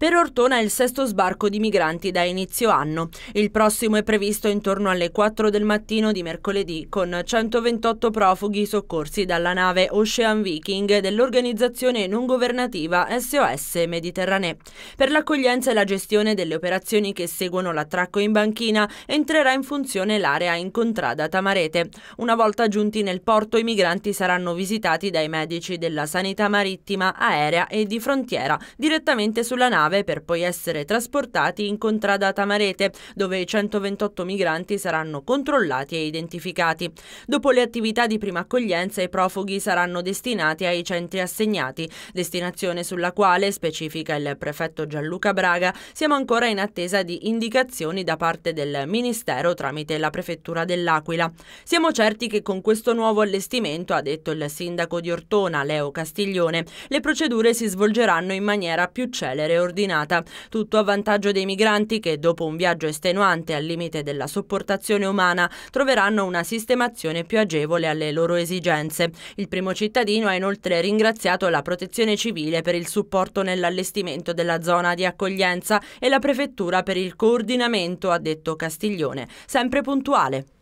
Per Ortona è il sesto sbarco di migranti da inizio anno. Il prossimo è previsto intorno alle 4 del mattino di mercoledì con 128 profughi soccorsi dalla nave Ocean Viking dell'organizzazione non governativa SOS Mediterranee. Per l'accoglienza e la gestione delle operazioni che seguono l'attracco in banchina entrerà in funzione l'area in contrada Tamarete. Una volta giunti nel porto i migranti saranno visitati dai medici della sanità marittima, aerea e di frontiera direttamente sulla nave nave per poi essere trasportati in contrada Tamarete, dove 128 migranti saranno controllati e identificati. Dopo le attività di prima accoglienza i profughi saranno destinati ai centri assegnati, destinazione sulla quale, specifica il prefetto Gianluca Braga, siamo ancora in attesa di indicazioni da parte del Ministero tramite la Prefettura dell'Aquila. Siamo certi che con questo nuovo allestimento, ha detto il sindaco di Ortona, Leo Castiglione, le procedure si svolgeranno in maniera più celere e ordinata disordinata, tutto a vantaggio dei migranti che dopo un viaggio estenuante al limite della sopportazione umana troveranno una sistemazione più agevole alle loro esigenze. Il primo cittadino ha inoltre ringraziato la protezione civile per il supporto nell'allestimento della zona di accoglienza e la prefettura per il coordinamento, ha detto Castiglione, sempre puntuale.